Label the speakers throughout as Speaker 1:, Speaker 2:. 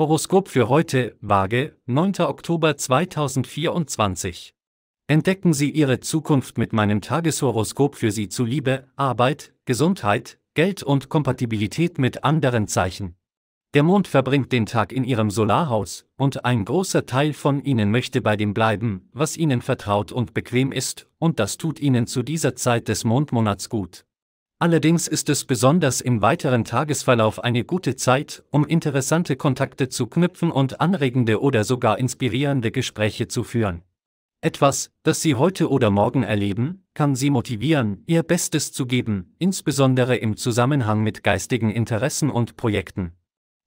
Speaker 1: Horoskop für heute, Waage, 9. Oktober 2024. Entdecken Sie Ihre Zukunft mit meinem Tageshoroskop für Sie zu Liebe, Arbeit, Gesundheit, Geld und Kompatibilität mit anderen Zeichen. Der Mond verbringt den Tag in Ihrem Solarhaus, und ein großer Teil von Ihnen möchte bei dem bleiben, was Ihnen vertraut und bequem ist, und das tut Ihnen zu dieser Zeit des Mondmonats gut. Allerdings ist es besonders im weiteren Tagesverlauf eine gute Zeit, um interessante Kontakte zu knüpfen und anregende oder sogar inspirierende Gespräche zu führen. Etwas, das Sie heute oder morgen erleben, kann Sie motivieren, Ihr Bestes zu geben, insbesondere im Zusammenhang mit geistigen Interessen und Projekten.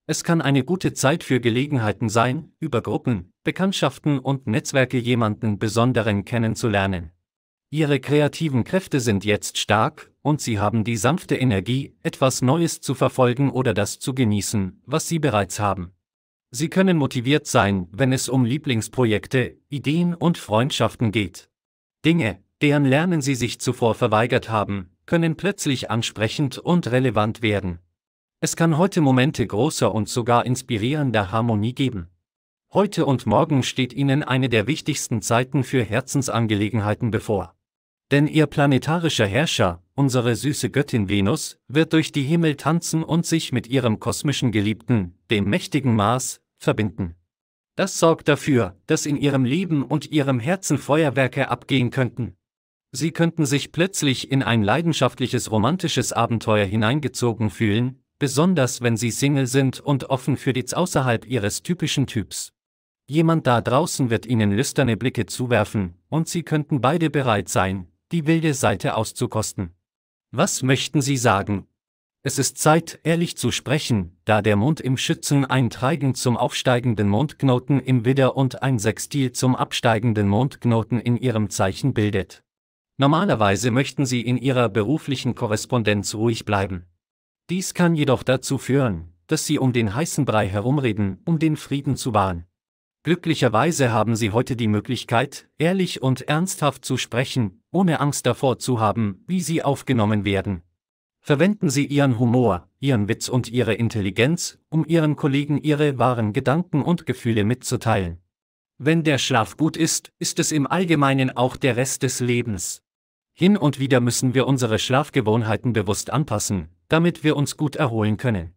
Speaker 1: Es kann eine gute Zeit für Gelegenheiten sein, über Gruppen, Bekanntschaften und Netzwerke jemanden Besonderen kennenzulernen. Ihre kreativen Kräfte sind jetzt stark und sie haben die sanfte Energie, etwas Neues zu verfolgen oder das zu genießen, was sie bereits haben. Sie können motiviert sein, wenn es um Lieblingsprojekte, Ideen und Freundschaften geht. Dinge, deren Lernen sie sich zuvor verweigert haben, können plötzlich ansprechend und relevant werden. Es kann heute Momente großer und sogar inspirierender Harmonie geben. Heute und morgen steht Ihnen eine der wichtigsten Zeiten für Herzensangelegenheiten bevor. Denn Ihr planetarischer Herrscher, unsere süße Göttin Venus, wird durch die Himmel tanzen und sich mit ihrem kosmischen Geliebten, dem mächtigen Mars, verbinden. Das sorgt dafür, dass in ihrem Leben und ihrem Herzen Feuerwerke abgehen könnten. Sie könnten sich plötzlich in ein leidenschaftliches romantisches Abenteuer hineingezogen fühlen, besonders wenn sie Single sind und offen für Dates außerhalb ihres typischen Typs. Jemand da draußen wird ihnen lüsterne Blicke zuwerfen, und sie könnten beide bereit sein, die wilde Seite auszukosten. Was möchten Sie sagen? Es ist Zeit, ehrlich zu sprechen, da der Mond im Schützen ein Treigen zum aufsteigenden Mondknoten im Widder und ein Sextil zum absteigenden Mondknoten in Ihrem Zeichen bildet. Normalerweise möchten Sie in Ihrer beruflichen Korrespondenz ruhig bleiben. Dies kann jedoch dazu führen, dass Sie um den heißen Brei herumreden, um den Frieden zu wahren. Glücklicherweise haben Sie heute die Möglichkeit, ehrlich und ernsthaft zu sprechen, ohne Angst davor zu haben, wie Sie aufgenommen werden. Verwenden Sie Ihren Humor, Ihren Witz und Ihre Intelligenz, um Ihren Kollegen Ihre wahren Gedanken und Gefühle mitzuteilen. Wenn der Schlaf gut ist, ist es im Allgemeinen auch der Rest des Lebens. Hin und wieder müssen wir unsere Schlafgewohnheiten bewusst anpassen, damit wir uns gut erholen können.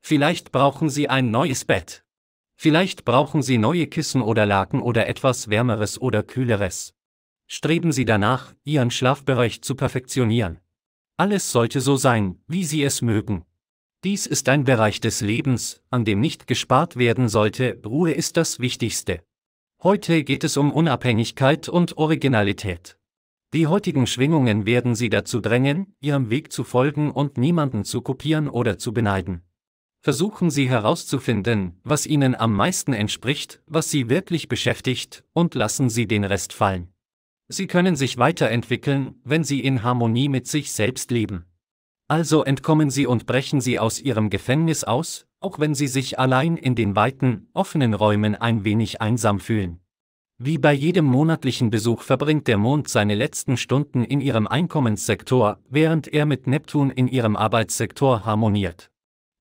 Speaker 1: Vielleicht brauchen Sie ein neues Bett. Vielleicht brauchen Sie neue Kissen oder Laken oder etwas Wärmeres oder Kühleres. Streben Sie danach, Ihren Schlafbereich zu perfektionieren. Alles sollte so sein, wie Sie es mögen. Dies ist ein Bereich des Lebens, an dem nicht gespart werden sollte, Ruhe ist das Wichtigste. Heute geht es um Unabhängigkeit und Originalität. Die heutigen Schwingungen werden Sie dazu drängen, Ihrem Weg zu folgen und niemanden zu kopieren oder zu beneiden versuchen Sie herauszufinden, was Ihnen am meisten entspricht, was Sie wirklich beschäftigt, und lassen Sie den Rest fallen. Sie können sich weiterentwickeln, wenn Sie in Harmonie mit sich selbst leben. Also entkommen Sie und brechen Sie aus Ihrem Gefängnis aus, auch wenn Sie sich allein in den weiten, offenen Räumen ein wenig einsam fühlen. Wie bei jedem monatlichen Besuch verbringt der Mond seine letzten Stunden in Ihrem Einkommenssektor, während er mit Neptun in Ihrem Arbeitssektor harmoniert.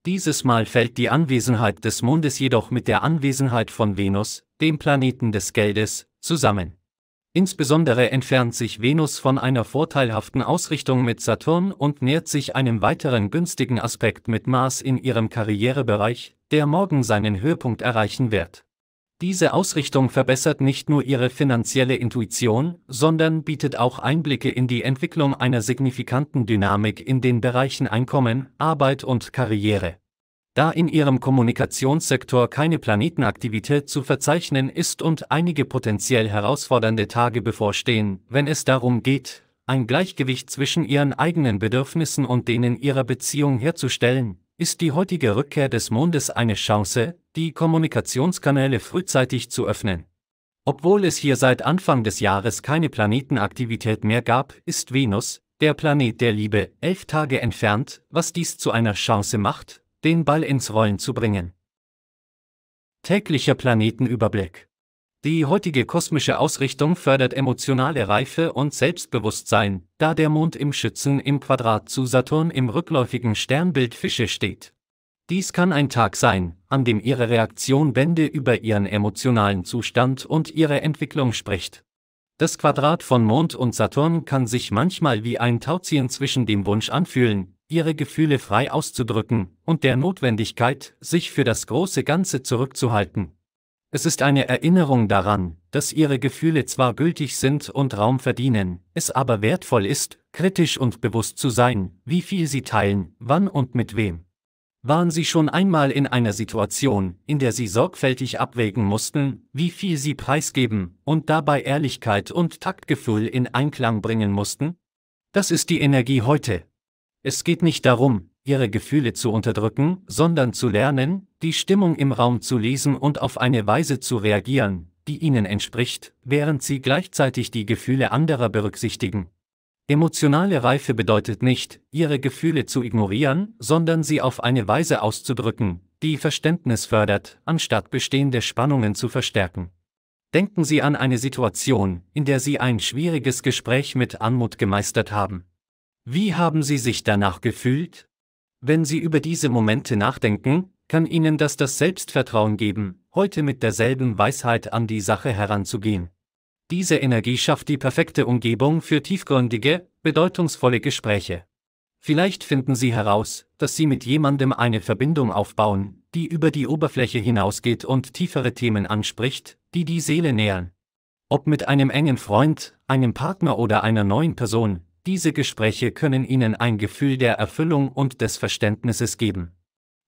Speaker 1: Dieses Mal fällt die Anwesenheit des Mondes jedoch mit der Anwesenheit von Venus, dem Planeten des Geldes, zusammen. Insbesondere entfernt sich Venus von einer vorteilhaften Ausrichtung mit Saturn und nähert sich einem weiteren günstigen Aspekt mit Mars in ihrem Karrierebereich, der morgen seinen Höhepunkt erreichen wird. Diese Ausrichtung verbessert nicht nur ihre finanzielle Intuition, sondern bietet auch Einblicke in die Entwicklung einer signifikanten Dynamik in den Bereichen Einkommen, Arbeit und Karriere. Da in ihrem Kommunikationssektor keine Planetenaktivität zu verzeichnen ist und einige potenziell herausfordernde Tage bevorstehen, wenn es darum geht, ein Gleichgewicht zwischen ihren eigenen Bedürfnissen und denen ihrer Beziehung herzustellen, ist die heutige Rückkehr des Mondes eine Chance, die Kommunikationskanäle frühzeitig zu öffnen. Obwohl es hier seit Anfang des Jahres keine Planetenaktivität mehr gab, ist Venus, der Planet der Liebe, elf Tage entfernt, was dies zu einer Chance macht, den Ball ins Rollen zu bringen. Täglicher Planetenüberblick die heutige kosmische Ausrichtung fördert emotionale Reife und Selbstbewusstsein, da der Mond im Schützen im Quadrat zu Saturn im rückläufigen Sternbild Fische steht. Dies kann ein Tag sein, an dem Ihre Reaktion Bände über Ihren emotionalen Zustand und Ihre Entwicklung spricht. Das Quadrat von Mond und Saturn kann sich manchmal wie ein Tauziehen zwischen dem Wunsch anfühlen, Ihre Gefühle frei auszudrücken, und der Notwendigkeit, sich für das große Ganze zurückzuhalten. Es ist eine Erinnerung daran, dass ihre Gefühle zwar gültig sind und Raum verdienen, es aber wertvoll ist, kritisch und bewusst zu sein, wie viel sie teilen, wann und mit wem. Waren Sie schon einmal in einer Situation, in der Sie sorgfältig abwägen mussten, wie viel Sie preisgeben, und dabei Ehrlichkeit und Taktgefühl in Einklang bringen mussten? Das ist die Energie heute. Es geht nicht darum, ihre Gefühle zu unterdrücken, sondern zu lernen, die Stimmung im Raum zu lesen und auf eine Weise zu reagieren, die ihnen entspricht, während sie gleichzeitig die Gefühle anderer berücksichtigen. Emotionale Reife bedeutet nicht, ihre Gefühle zu ignorieren, sondern sie auf eine Weise auszudrücken, die Verständnis fördert, anstatt bestehende Spannungen zu verstärken. Denken Sie an eine Situation, in der Sie ein schwieriges Gespräch mit Anmut gemeistert haben. Wie haben Sie sich danach gefühlt? Wenn Sie über diese Momente nachdenken, kann Ihnen das das Selbstvertrauen geben, heute mit derselben Weisheit an die Sache heranzugehen. Diese Energie schafft die perfekte Umgebung für tiefgründige, bedeutungsvolle Gespräche. Vielleicht finden Sie heraus, dass Sie mit jemandem eine Verbindung aufbauen, die über die Oberfläche hinausgeht und tiefere Themen anspricht, die die Seele nähern. Ob mit einem engen Freund, einem Partner oder einer neuen Person, diese Gespräche können Ihnen ein Gefühl der Erfüllung und des Verständnisses geben.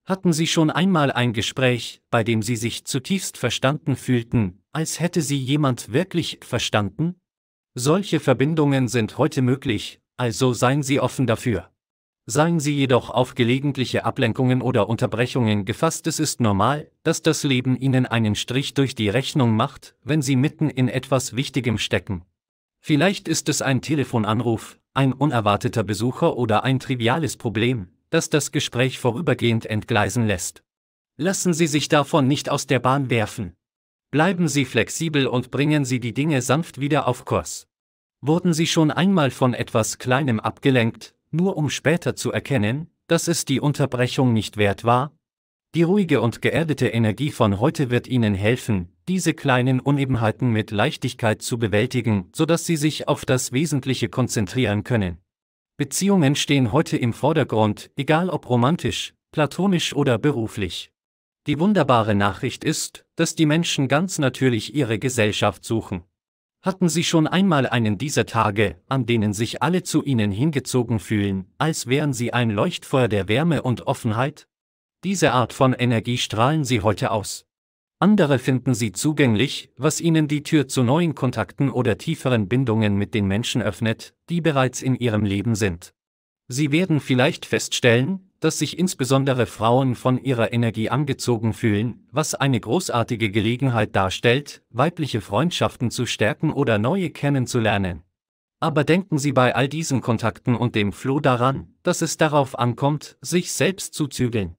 Speaker 1: Hatten Sie schon einmal ein Gespräch, bei dem Sie sich zutiefst verstanden fühlten, als hätte Sie jemand wirklich verstanden? Solche Verbindungen sind heute möglich, also seien Sie offen dafür. Seien Sie jedoch auf gelegentliche Ablenkungen oder Unterbrechungen gefasst, es ist normal, dass das Leben Ihnen einen Strich durch die Rechnung macht, wenn Sie mitten in etwas Wichtigem stecken. Vielleicht ist es ein Telefonanruf, ein unerwarteter Besucher oder ein triviales Problem, das das Gespräch vorübergehend entgleisen lässt. Lassen Sie sich davon nicht aus der Bahn werfen. Bleiben Sie flexibel und bringen Sie die Dinge sanft wieder auf Kurs. Wurden Sie schon einmal von etwas Kleinem abgelenkt, nur um später zu erkennen, dass es die Unterbrechung nicht wert war? Die ruhige und geerdete Energie von heute wird Ihnen helfen, diese kleinen Unebenheiten mit Leichtigkeit zu bewältigen, sodass sie sich auf das Wesentliche konzentrieren können. Beziehungen stehen heute im Vordergrund, egal ob romantisch, platonisch oder beruflich. Die wunderbare Nachricht ist, dass die Menschen ganz natürlich ihre Gesellschaft suchen. Hatten Sie schon einmal einen dieser Tage, an denen sich alle zu Ihnen hingezogen fühlen, als wären Sie ein Leuchtfeuer der Wärme und Offenheit? Diese Art von Energie strahlen Sie heute aus andere finden sie zugänglich, was ihnen die Tür zu neuen Kontakten oder tieferen Bindungen mit den Menschen öffnet, die bereits in ihrem Leben sind. Sie werden vielleicht feststellen, dass sich insbesondere Frauen von ihrer Energie angezogen fühlen, was eine großartige Gelegenheit darstellt, weibliche Freundschaften zu stärken oder neue kennenzulernen. Aber denken Sie bei all diesen Kontakten und dem Floh daran, dass es darauf ankommt, sich selbst zu zügeln.